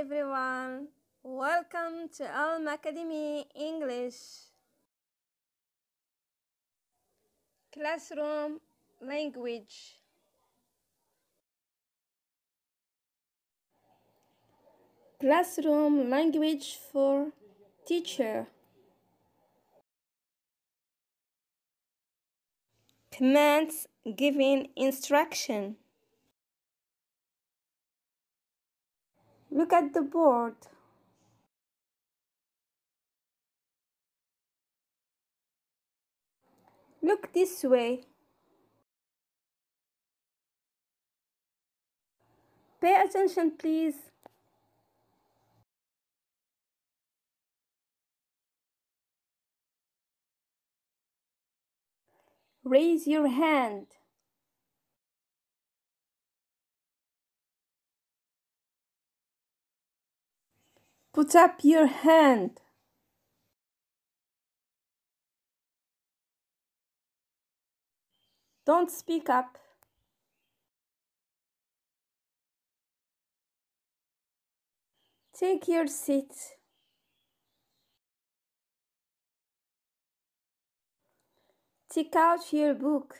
everyone! Welcome to Elm Academy English. Classroom Language Classroom Language for Teacher Commands giving instruction Look at the board. Look this way. Pay attention, please. Raise your hand. Put up your hand. Don't speak up. Take your seat. Take out your book.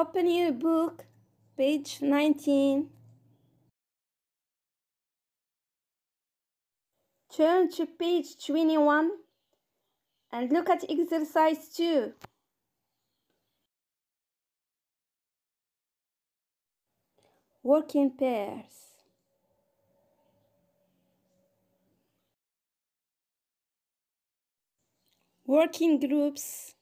Open your book, page 19. Turn to page 21 and look at exercise 2. Work in pairs. Working groups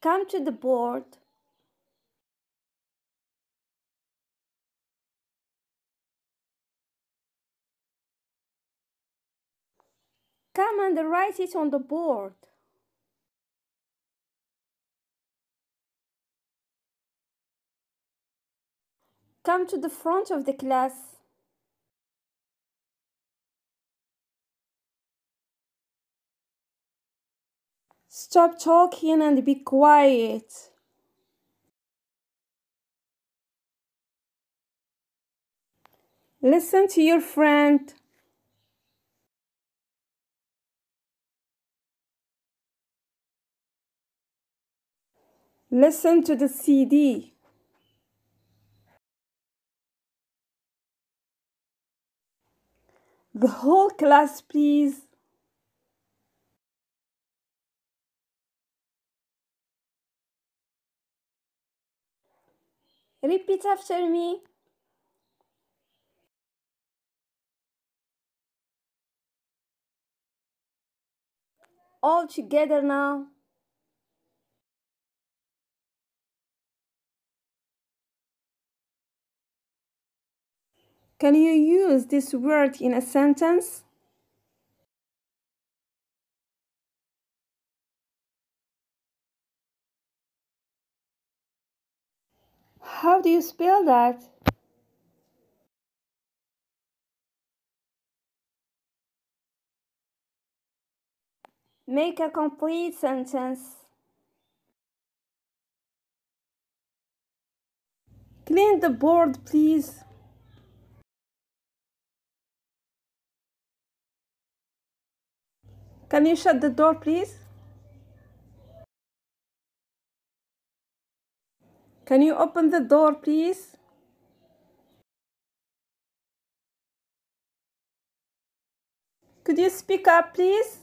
come to the board come and write it on the board come to the front of the class Stop talking and be quiet. Listen to your friend. Listen to the CD. The whole class, please. Repeat after me. All together now. Can you use this word in a sentence? How do you spell that? Make a complete sentence. Clean the board, please. Can you shut the door, please? Can you open the door, please? Could you speak up, please?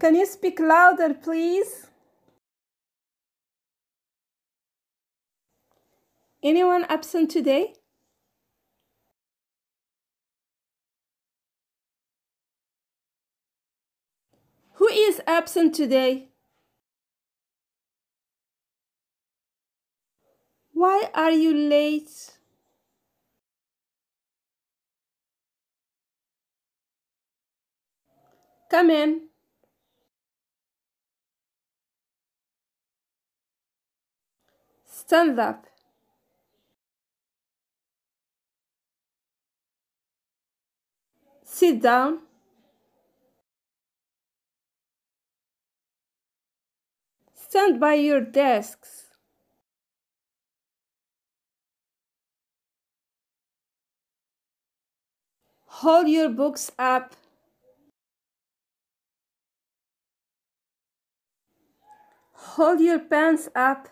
Can you speak louder, please? Anyone absent today? is absent today? Why are you late? Come in. Stand up. Sit down. Stand by your desks. Hold your books up. Hold your pants up.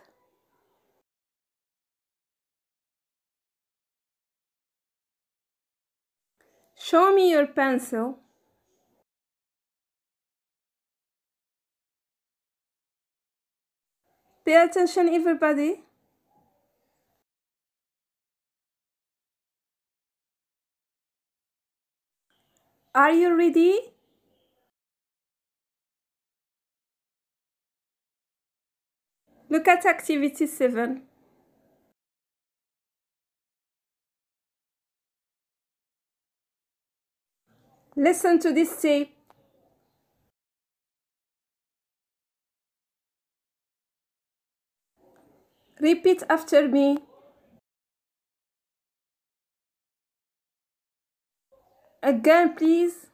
Show me your pencil. Pay attention, everybody. Are you ready? Look at activity 7. Listen to this tape. Repeat after me. Again, please.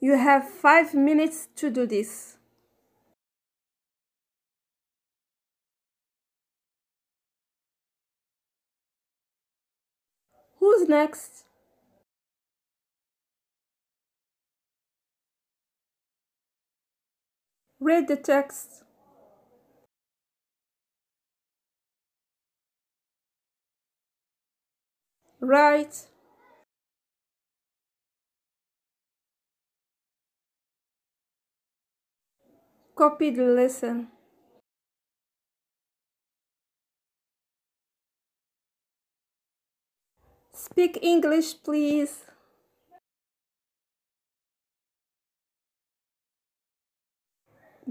You have five minutes to do this. Who's next? Read the text. Write. Copy the lesson. Speak English, please.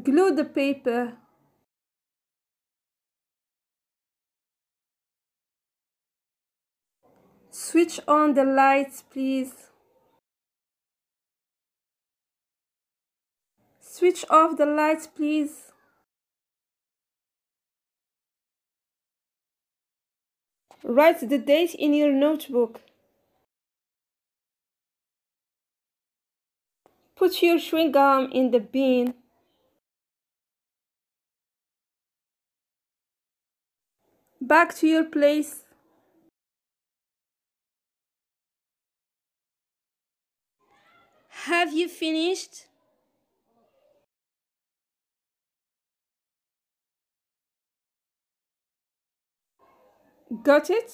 glue the paper switch on the lights please switch off the lights please write the date in your notebook put your chewing gum in the bin back to your place. Have you finished? Got it?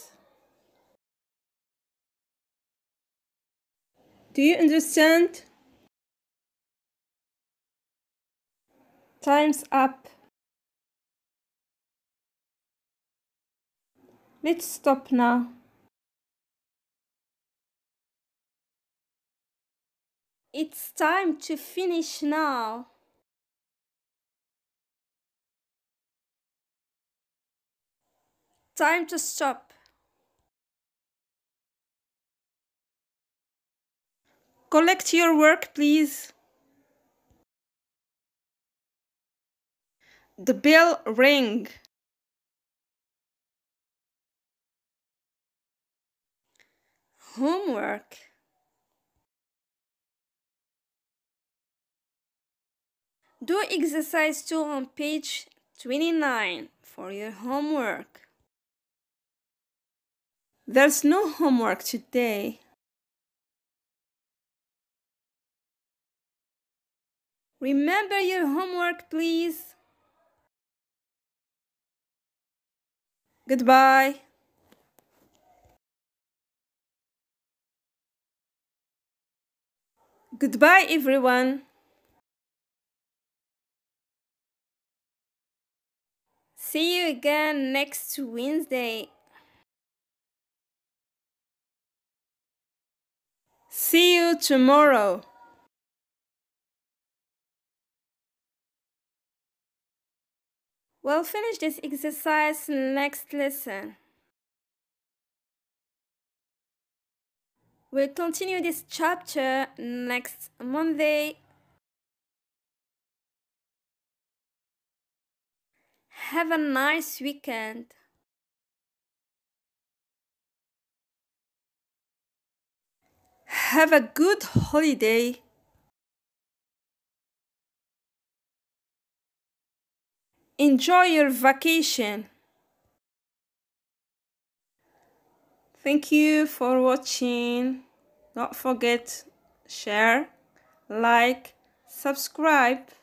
Do you understand? Time's up. Let's stop now. It's time to finish now. Time to stop. Collect your work, please. The bell rang. homework. Do exercise 2 on page 29 for your homework. There's no homework today. Remember your homework, please. Goodbye. Goodbye everyone! See you again next Wednesday. See you tomorrow. We'll finish this exercise next lesson. We'll continue this chapter next Monday. Have a nice weekend. Have a good holiday. Enjoy your vacation. Thank you for watching. Don't forget share, like, subscribe